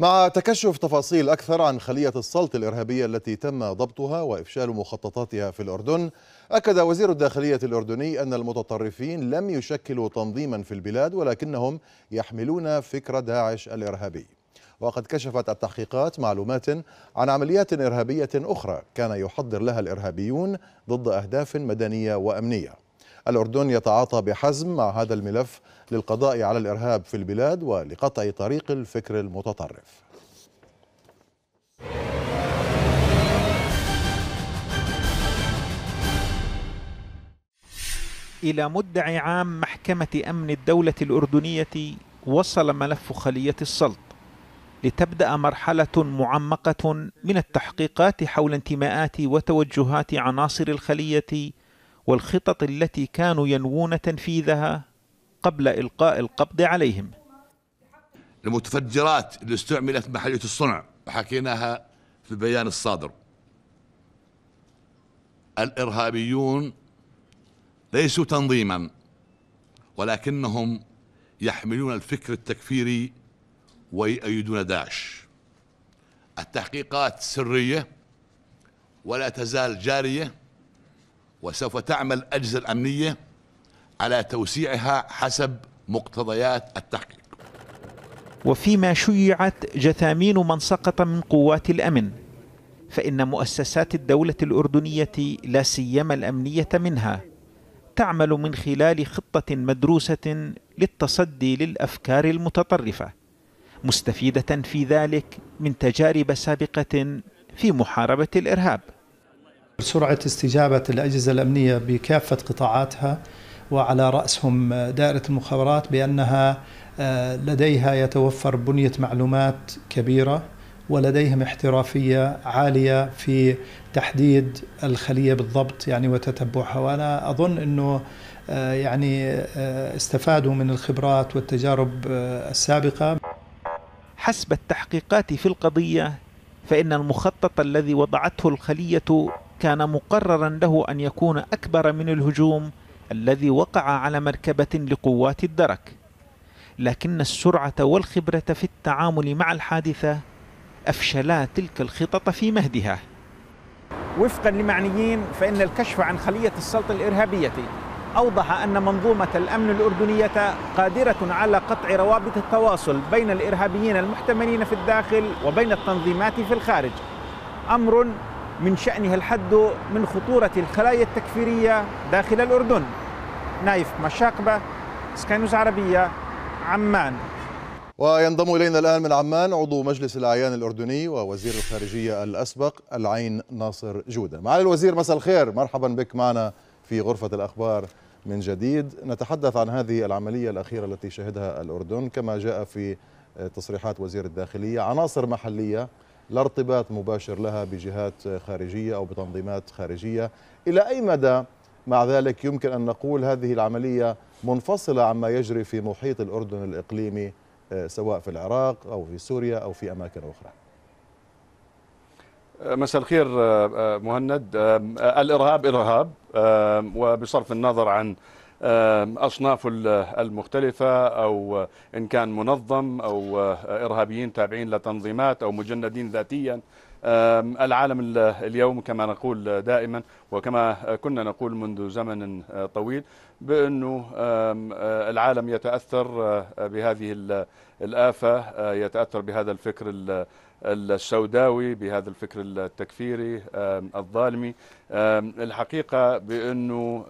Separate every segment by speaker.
Speaker 1: مع تكشف تفاصيل أكثر عن خلية السلط الإرهابية التي تم ضبطها وإفشال مخططاتها في الأردن أكد وزير الداخلية الأردني أن المتطرفين لم يشكلوا تنظيما في البلاد ولكنهم يحملون فكر داعش الإرهابي وقد كشفت التحقيقات معلومات عن عمليات إرهابية أخرى كان يحضر لها الإرهابيون ضد أهداف مدنية وأمنية الأردن يتعاطى بحزم مع هذا الملف للقضاء على الإرهاب في البلاد ولقطع طريق الفكر المتطرف
Speaker 2: إلى مدعي عام محكمة أمن الدولة الأردنية وصل ملف خلية السلط لتبدأ مرحلة معمقة من التحقيقات حول انتماءات وتوجهات عناصر الخلية والخطط التي كانوا ينوون تنفيذها قبل إلقاء القبض
Speaker 3: عليهم المتفجرات اللي استعملت محلية الصنع وحكيناها في البيان الصادر الإرهابيون ليسوا تنظيما ولكنهم يحملون الفكر التكفيري ويؤيدون داعش التحقيقات سرية ولا تزال جارية وسوف تعمل الأجهزة الأمنية على توسيعها حسب مقتضيات التحقيق
Speaker 2: وفيما شيعت جثامين من سقط من قوات الأمن فإن مؤسسات الدولة الأردنية لا سيما الأمنية منها تعمل من خلال خطة مدروسة للتصدي للأفكار المتطرفة مستفيدة في ذلك من تجارب سابقة في محاربة الإرهاب سرعة استجابة الأجهزة الأمنية بكافة قطاعاتها وعلى رأسهم دائرة المخابرات بأنها آه، لديها يتوفر بنية معلومات كبيرة ولديهم احترافية عالية في تحديد الخلية بالضبط يعني وتتبعها وأنا أظن أنه آه، يعني آه، استفادوا من الخبرات والتجارب السابقة حسب التحقيقات في القضية فإن المخطط الذي وضعته الخلية كان مقررا له أن يكون أكبر من الهجوم الذي وقع على مركبة لقوات الدرك لكن السرعة والخبرة في التعامل مع الحادثة أفشلا تلك الخطط في مهدها وفقا لمعنيين فإن الكشف عن خلية السلطة الإرهابية أوضح أن منظومة الأمن الأردنية قادرة على قطع روابط التواصل بين الإرهابيين المحتملين في الداخل وبين التنظيمات في الخارج أمر من شأنها الحد من خطورة الخلايا التكفيرية داخل الأردن نايف مشاقبة سكانوز عربية
Speaker 1: عمان وينضم إلينا الآن من عمان عضو مجلس الأعيان الأردني ووزير الخارجية الأسبق العين ناصر جودة معالي الوزير مساء الخير مرحبا بك معنا في غرفة الأخبار من جديد نتحدث عن هذه العملية الأخيرة التي شهدها الأردن كما جاء في تصريحات وزير الداخلية عناصر محلية لا ارتباط مباشر لها بجهات خارجية أو بتنظيمات خارجية إلى أي مدى مع ذلك يمكن أن نقول هذه العملية منفصلة عما يجري في محيط الأردن الإقليمي آه، سواء في العراق أو في سوريا أو في أماكن أخرى
Speaker 3: آه، مساء الخير آه، مهند الإرهاب إرهاب وبصرف النظر عن أصناف المختلفة أو إن كان منظم أو آه، إرهابيين تابعين لتنظيمات أو مجندين ذاتيا العالم اليوم كما نقول دائما وكما كنا نقول منذ زمن آه، طويل بأنه آه، العالم يتأثر بهذه الآفة يتأثر بهذا الفكر السوداوي بهذا الفكر التكفيري الظالمي الحقيقة بأنه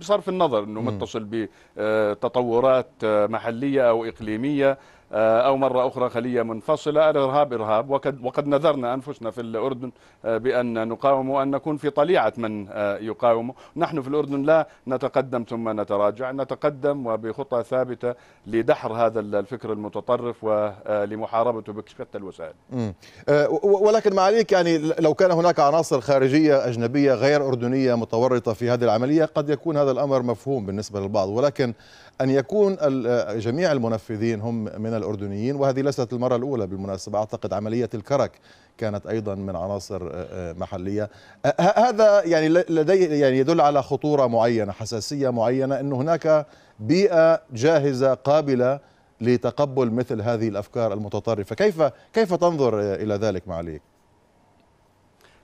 Speaker 3: بصرف النظر أنه متصل بتطورات آه، محلية أو إقليمية آه، أو مرة أخرى خلية منفصلة الإرهاب إرهاب وقد, وقد نذرنا أنفسنا في الأردن آه، بأن نقاوم وأن نكون في طليعة من آه، يقاومه نحن في الأردن لا نتقدم ثم نتراجع نتقدم وبخطى ثابتة لدحر هذا الفكر المتطرف ولمحاربته بشتى الوسائل
Speaker 1: ولكن معاليك يعني لو كان هناك عناصر خارجية أجنبية غير أردنية متورطة في هذه العملية قد يكون هذا الأمر مفهوم بالنسبة للبعض ولكن أن يكون جميع المنفذين هم من الأردنيين وهذه ليست المرة الأولى بالمناسبة أعتقد عملية الكرك كانت أيضا من عناصر آه، آه، محلية آه، هذا يعني لديه يعني يدل على خطورة معينة حساسية معينة أن هناك بيئة جاهزة قابلة لتقبل مثل هذه الأفكار المتطرفة كيف كيف تنظر إلى ذلك معاليك؟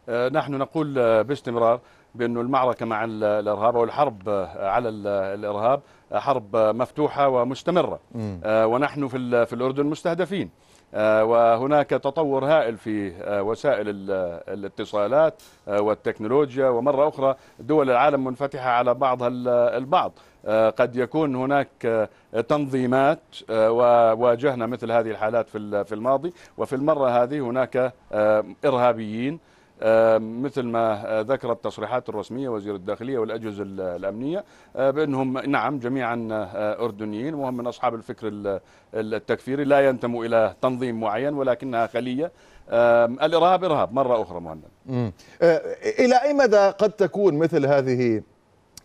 Speaker 3: نحن نقول باستمرار بأنه المعركة مع الإرهاب أو الحرب آه، على الإرهاب آه، حرب آه، مفتوحة ومستمرة ونحن في, في الأردن مستهدفين وهناك تطور هائل في وسائل الاتصالات والتكنولوجيا ومرة أخرى دول العالم منفتحة على بعضها البعض قد يكون هناك تنظيمات وواجهنا مثل هذه الحالات في الماضي وفي المرة هذه هناك إرهابيين آه، مثل ما ذكرت التصريحات الرسمية وزير الداخلية والأجهزة الأمنية آه، بأنهم نعم جميعا آه، أردنيين وهم من أصحاب الفكر التكفيري لا ينتموا إلى تنظيم معين ولكنها خلية الإرهاب إرهاب مرة أخرى مهند
Speaker 1: إلى أي مدى قد تكون مثل هذه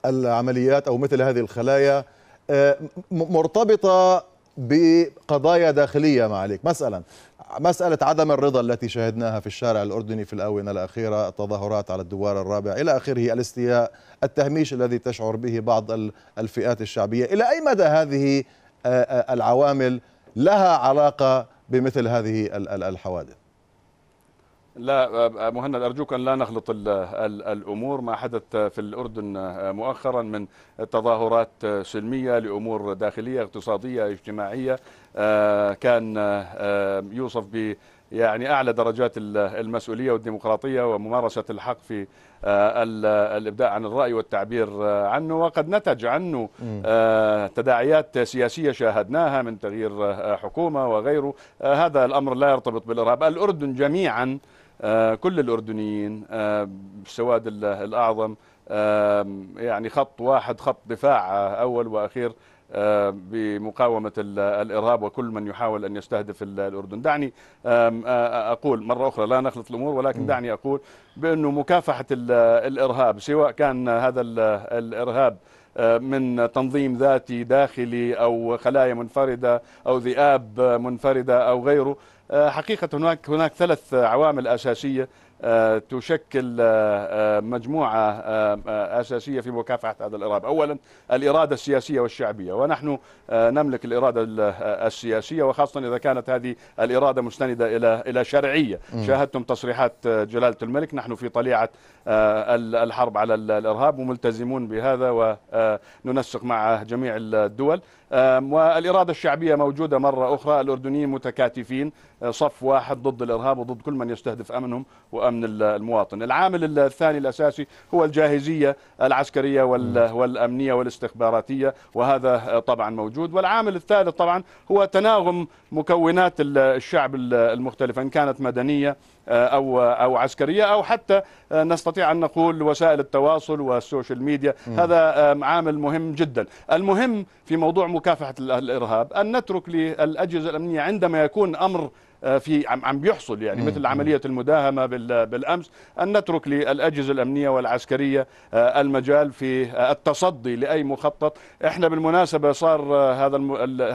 Speaker 1: العمليات أو مثل هذه الخلايا مرتبطة بقضايا داخلية معليك مثلا مسألة عدم الرضا التي شهدناها في الشارع الأردني في الآونة الأخيرة التظاهرات على الدوار الرابع إلى آخره الاستياء التهميش الذي تشعر به بعض الفئات الشعبية إلى أي مدى هذه آه، آه، العوامل لها علاقة بمثل هذه الحوادث
Speaker 3: لا آه، مهند ارجوك ان لا نخلط الامور ما حدث في الاردن مؤخرا من تظاهرات سلميه لامور داخليه اقتصاديه اجتماعيه آه، كان آه، آه، يوصف ب يعني اعلى درجات المسؤوليه والديمقراطيه وممارسه الحق في الابداع عن الراي والتعبير عنه وقد نتج عنه تداعيات سياسيه شاهدناها من تغيير حكومه وغيره هذا الامر لا يرتبط بالارهاب الاردن جميعا كل الاردنيين السواد الاعظم يعني خط واحد خط دفاع اول واخير آه، بمقاومة الإرهاب وكل من يحاول أن يستهدف الأردن دعني أقول مرة أخرى لا نخلط الأمور ولكن دعني أقول بأنه مكافحة الإرهاب سواء كان هذا الإرهاب من تنظيم ذاتي داخلي أو خلايا منفردة أو ذئاب منفردة أو غيره حقيقة هناك هناك ثلاث عوامل أساسية آه، تشكل آه، آه، مجموعة أساسية في مكافحة هذا الإرهاب أولا الإرادة السياسية والشعبية ونحن نملك الإرادة السياسية وخاصة إذا كانت هذه الإرادة مستندة إلى إلى شرعية شاهدتم تصريحات جلالة الملك نحن في طليعة الحرب على الإرهاب وملتزمون بهذا وننسق مع جميع الدول والإرادة الشعبية موجودة مرة أخرى الأردنيين متكاتفين آه، صف واحد ضد الإرهاب وضد كل من يستهدف أمنهم وأمن المواطن العامل الثاني الأساسي هو الجاهزية العسكرية والأمنية والاستخباراتية وهذا آه، طبعا موجود والعامل الثالث طبعا هو تناغم مكونات الشعب المختلفة إن كانت مدنية آه، او او عسكريه او حتى آه، نستطيع ان نقول وسائل التواصل والسوشيال ميديا هذا عامل مهم جدا المهم في موضوع مكافحه الارهاب ان نترك للاجهزه الامنيه عندما يكون امر آه، في عم بيحصل يعني مثل عمليه المداهمه بالامس ان نترك للاجهزه الامنيه والعسكريه آه، المجال في آه، التصدي لاي مخطط احنا بالمناسبه صار هذا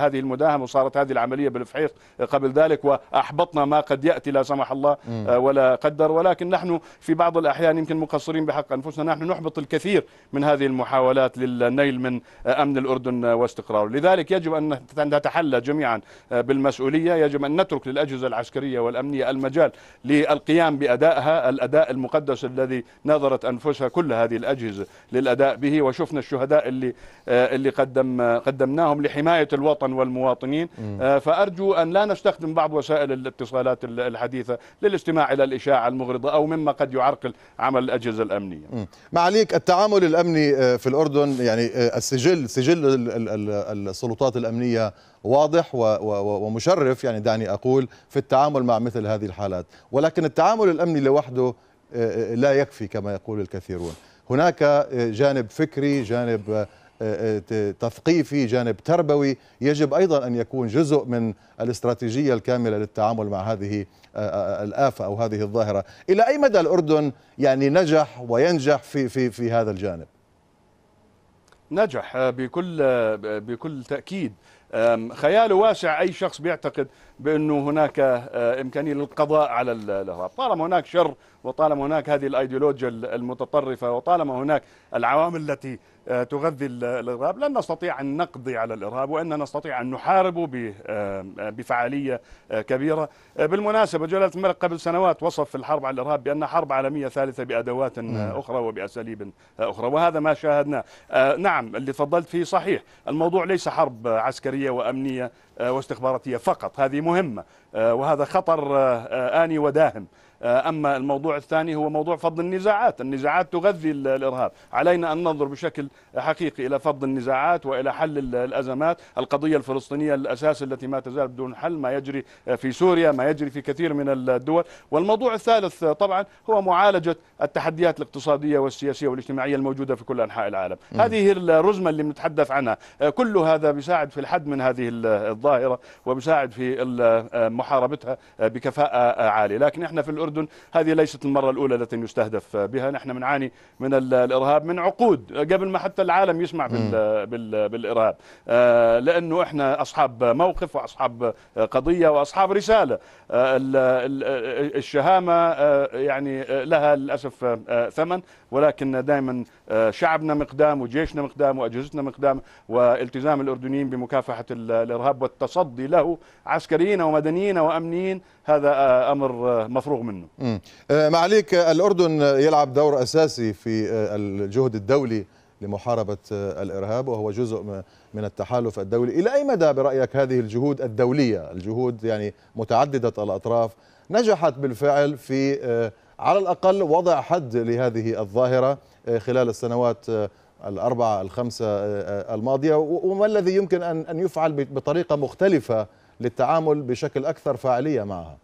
Speaker 3: هذه المداهمه وصارت هذه العمليه بالفحيط قبل ذلك واحبطنا ما قد ياتي لا سمح الله ولا قدر ولكن نحن في بعض الاحيان يمكن مقصرين بحق انفسنا نحن نحبط الكثير من هذه المحاولات للنيل من امن الاردن واستقراره لذلك يجب ان نتحلى جميعا بالمسؤوليه يجب ان نترك للاجهزه الأجهزة العسكرية والأمنية المجال للقيام بأدائها الأداء المقدس الذي نظرت أنفسها كل هذه الأجهزة للأداء به وشفنا الشهداء اللي آه، اللي قدم قدمناهم لحماية الوطن والمواطنين آه، فأرجو أن لا نستخدم بعض وسائل الاتصالات الحديثة للاستماع إلى الإشاعة المغرضة أو مما قد يعرقل عمل الأجهزة الأمنية
Speaker 1: معاليك التعامل الأمني آه، في الأردن يعني السجل سجل السلطات الأمنية واضح ومشرف يعني دعني أقول في التعامل مع مثل هذه الحالات ولكن التعامل الأمني لوحده آه، آه، لا يكفي كما يقول الكثيرون هناك آه، جانب فكري جانب تثقيفي جانب تربوي يجب أيضا أن يكون جزء من الاستراتيجية الكاملة للتعامل مع هذه الآفة أو هذه الظاهرة إلى أي مدى الأردن يعني نجح وينجح في, في, في هذا الجانب
Speaker 3: نجح بكل, بكل تأكيد خياله واسع أي شخص بيعتقد بانه هناك آه، امكانيه للقضاء على الارهاب، طالما هناك شر وطالما هناك هذه الايديولوجيا المتطرفه وطالما هناك العوامل التي آه، تغذي الارهاب لن نستطيع ان نقضي على الارهاب وان نستطيع ان نحاربه آه، بفعاليه كبيره، بالمناسبه جلاله الملك قبل سنوات وصف الحرب على الارهاب بانها حرب عالميه ثالثه بادوات نعم. اخرى وباساليب اخرى وهذا ما شاهدناه، نعم اللي تفضلت فيه صحيح، الموضوع ليس حرب عسكريه وامنيه آه، واستخباراتية فقط هذه مهمة آه، وهذا خطر آه، آه، آني وداهم أما الموضوع الثاني هو موضوع فض النزاعات النزاعات تغذي الإرهاب علينا أن ننظر بشكل حقيقي إلى فض النزاعات وإلى حل الأزمات القضية الفلسطينية الأساس التي ما تزال بدون حل ما يجري في سوريا ما يجري في كثير من الدول والموضوع الثالث طبعا هو معالجة التحديات الاقتصادية والسياسية والاجتماعية الموجودة في كل أنحاء العالم م. هذه الرزمة اللي بنتحدث عنها كل هذا بيساعد في الحد من هذه الظاهرة وبيساعد في ومحاربتها بكفاءة عالية لكن احنا في الأردن هذه ليست المرة الأولى التي يستهدف بها نحن بنعاني من الإرهاب من عقود قبل ما حتى العالم يسمع بال بال بالإرهاب آه، لأنه احنا أصحاب موقف وأصحاب قضية وأصحاب رسالة آه، الشهامة آه، يعني لها للأسف ثمن ولكن دائما شعبنا مقدام وجيشنا مقدام وأجهزتنا مقدام والتزام الأردنيين بمكافحة الإرهاب والتصدي له عسكريين ومدنيين آمنين وأمنين هذا آه، أمر آه، مفروغ منه
Speaker 1: ما آه، عليك الأردن يلعب دور أساسي في الجهد الدولي لمحاربة الإرهاب وهو جزء من التحالف الدولي إلى أي مدى برأيك هذه الجهود الدولية الجهود يعني متعددة الأطراف نجحت بالفعل في على الأقل وضع حد لهذه الظاهرة خلال السنوات الأربعة الخمسة الماضية وما الذي يمكن أن يفعل بطريقة مختلفة للتعامل بشكل أكثر فاعلية معها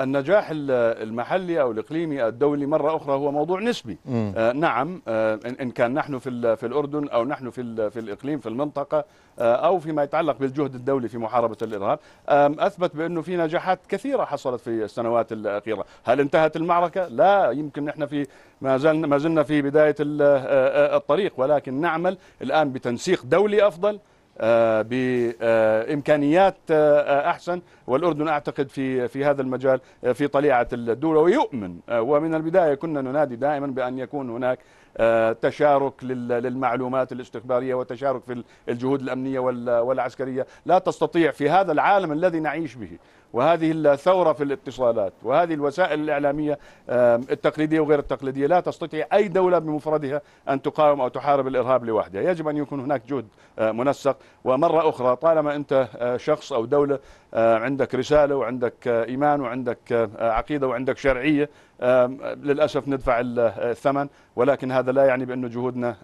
Speaker 3: النجاح المحلي او الاقليمي الدولي مره اخرى هو موضوع نسبي آه نعم آه ان كان نحن في في الاردن او نحن في في الاقليم في المنطقه آه او فيما يتعلق بالجهد الدولي في محاربه الارهاب آه اثبت بانه في نجاحات كثيره حصلت في السنوات الاخيره، هل انتهت المعركه؟ لا يمكن نحن في ما زلنا ما زلنا في بدايه آه، آه، الطريق ولكن نعمل الان بتنسيق دولي افضل آه، بامكانيات آه، آه، احسن والاردن اعتقد في في هذا المجال في طليعه الدوله ويؤمن ومن البدايه كنا ننادي دائما بان يكون هناك تشارك للمعلومات الاستخباريه وتشارك في الجهود الامنيه والعسكريه لا تستطيع في هذا العالم الذي نعيش به وهذه الثورة في الاتصالات وهذه الوسائل الإعلامية التقليدية وغير التقليدية لا تستطيع أي دولة بمفردها أن تقاوم أو تحارب الإرهاب لوحدها يجب أن يكون هناك جهد آه، منسق ومرة أخرى طالما أنت آه، شخص أو دولة آه، عندك رسالة وعندك إيمان وعندك عقيدة وعندك شرعية للأسف ندفع الثمن ولكن هذا لا يعني بأن جهودنا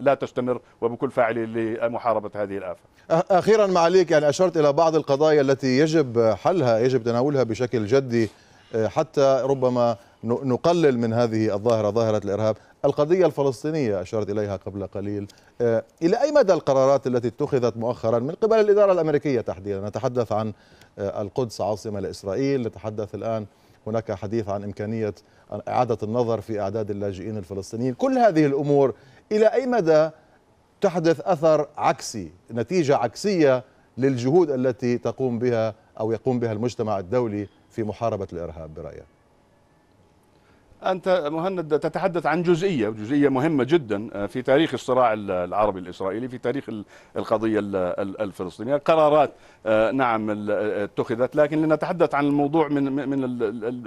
Speaker 3: لا تستمر وبكل فاعلية لمحاربة هذه الآفة
Speaker 1: أخيرا معاليك يعني أشرت إلى بعض القضايا التي يجب يجب حلها يجب تناولها بشكل جدي آه، حتى ربما نقلل من هذه الظاهرة ظاهرة الإرهاب القضية الفلسطينية أشرت إليها قبل قليل آه، إلى أي مدى القرارات التي اتخذت مؤخرا من قبل الإدارة الأمريكية تحديدا نتحدث عن آه، القدس عاصمة لإسرائيل نتحدث الآن هناك حديث عن إمكانية إعادة النظر في أعداد اللاجئين الفلسطينيين كل هذه الأمور إلى أي مدى تحدث أثر عكسي نتيجة عكسية للجهود التي تقوم بها أو يقوم بها المجتمع الدولي في محاربة الإرهاب برأيك
Speaker 3: أنت مهند تتحدث عن جزئية جزئية مهمة جدا آه، في تاريخ الصراع العربي الإسرائيلي في تاريخ القضية الفلسطينية قرارات آه، نعم آه، اتخذت لكن لنتحدث عن الموضوع من من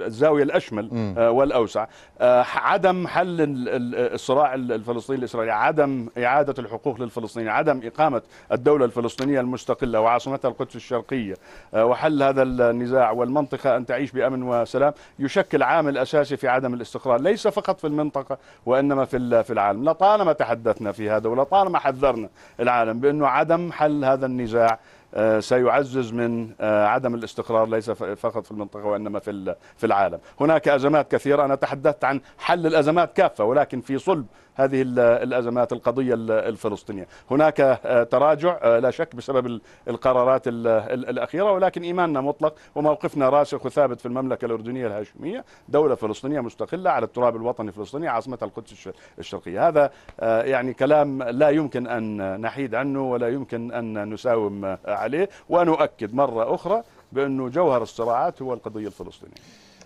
Speaker 3: الزاوية الأشمل والأوسع عدم حل الصراع الفلسطيني الإسرائيلي عدم إعادة الحقوق للفلسطينيين عدم إقامة الدولة الفلسطينية المستقلة وعاصمتها القدس الشرقية وحل هذا النزاع والمنطقة أن تعيش بأمن وسلام يشكل عامل أساسي في عدم الاستقرار ليس فقط في المنطقة وإنما في في العالم لطالما تحدثنا في هذا ولطالما حذرنا العالم بأنه عدم حل هذا النزاع آه، سيعزز من آه، عدم الاستقرار ليس فقط في المنطقه وانما في في العالم، هناك ازمات كثيره انا تحدثت عن حل الازمات كافه ولكن في صلب هذه الازمات القضيه الفلسطينيه هناك آه، تراجع آه، لا شك بسبب القرارات الاخيره ولكن ايماننا مطلق وموقفنا راسخ وثابت في المملكه الاردنيه الهاشميه دوله فلسطينيه مستقله على التراب الوطني الفلسطيني عاصمه القدس الشرقيه هذا آه، يعني كلام لا يمكن ان نحيد عنه ولا يمكن ان نساوم عليه ونؤكد مره اخرى بانه جوهر الصراعات هو القضيه الفلسطينيه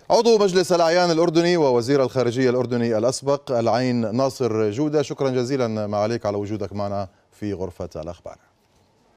Speaker 1: عضو مجلس الأعيان الأردني ووزير الخارجية الأردني الأسبق العين ناصر جودة شكرا جزيلا معاليك على وجودك معنا في غرفة الأخبار